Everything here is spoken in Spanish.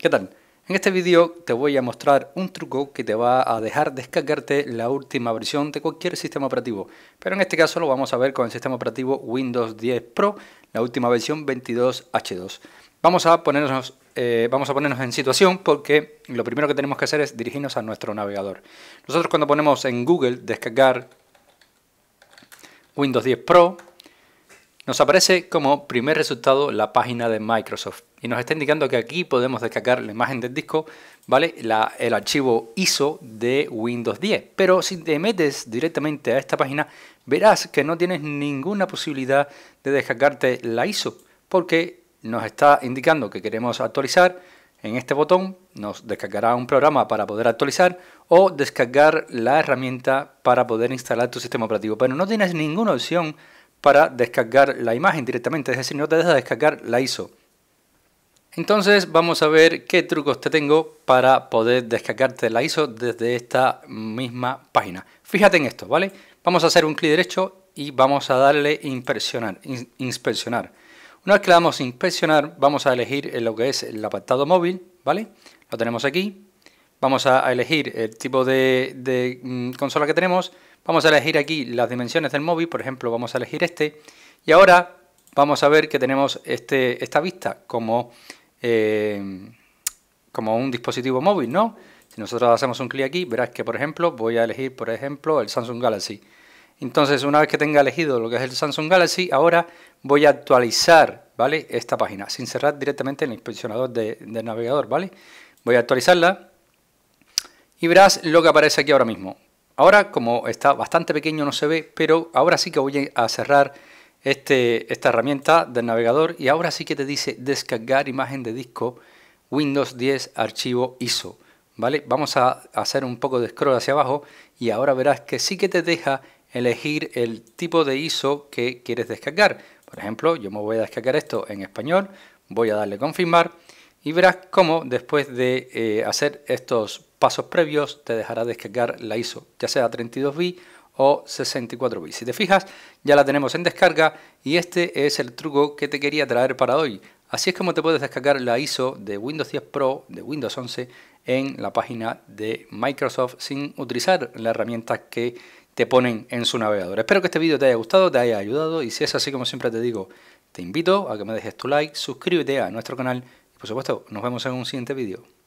¿Qué tal? En este vídeo te voy a mostrar un truco que te va a dejar descargarte la última versión de cualquier sistema operativo, pero en este caso lo vamos a ver con el sistema operativo Windows 10 Pro, la última versión 22H2. Vamos a ponernos, eh, vamos a ponernos en situación porque lo primero que tenemos que hacer es dirigirnos a nuestro navegador. Nosotros cuando ponemos en Google descargar Windows 10 Pro, nos aparece como primer resultado la página de Microsoft y nos está indicando que aquí podemos descargar la imagen del disco, ¿vale? el archivo ISO de Windows 10. Pero si te metes directamente a esta página, verás que no tienes ninguna posibilidad de descargarte la ISO porque nos está indicando que queremos actualizar. En este botón nos descargará un programa para poder actualizar o descargar la herramienta para poder instalar tu sistema operativo. Pero no tienes ninguna opción para descargar la imagen directamente, es decir, no te deja descargar la ISO. Entonces vamos a ver qué trucos te tengo para poder descargarte la ISO desde esta misma página. Fíjate en esto, ¿vale? Vamos a hacer un clic derecho y vamos a darle inspeccionar. inspeccionar. Una vez que le damos inspeccionar, vamos a elegir lo que es el apartado móvil, ¿vale? Lo tenemos aquí. Vamos a elegir el tipo de mm, consola que tenemos Vamos a elegir aquí las dimensiones del móvil, por ejemplo, vamos a elegir este. Y ahora vamos a ver que tenemos este, esta vista eh, como, un dispositivo móvil, ¿no? Si nosotros hacemos un clic aquí, verás que, por ejemplo, voy a elegir, por ejemplo, el Samsung Galaxy. Entonces, una vez que tenga elegido lo que es el Samsung Galaxy, ahora voy a actualizar ¿vale? esta página, sin cerrar directamente el inspeccionador del navegador. ¿vale? Voy a actualizarla y verás lo que aparece aquí ahora mismo. Ahora, como está bastante pequeño, no se ve, pero ahora sí que voy a cerrar este, esta herramienta del navegador y ahora sí que te dice descargar imagen de disco Windows 10 archivo ISO. ¿Vale? Vamos a hacer un poco de scroll hacia abajo y ahora verás que sí que te deja elegir el tipo de ISO que quieres descargar. Por ejemplo, yo me voy a descargar esto en español, voy a darle confirmar y verás cómo después de eh, hacer estos pasos previos te dejará descargar la ISO, ya sea 32 bits o 64B. Si te fijas, ya la tenemos en descarga y este es el truco que te quería traer para hoy. Así es como te puedes descargar la ISO de Windows 10 Pro, de Windows 11, en la página de Microsoft sin utilizar la herramienta que te ponen en su navegador. Espero que este vídeo te haya gustado, te haya ayudado y si es así como siempre te digo, te invito a que me dejes tu like, suscríbete a nuestro canal y por supuesto nos vemos en un siguiente vídeo.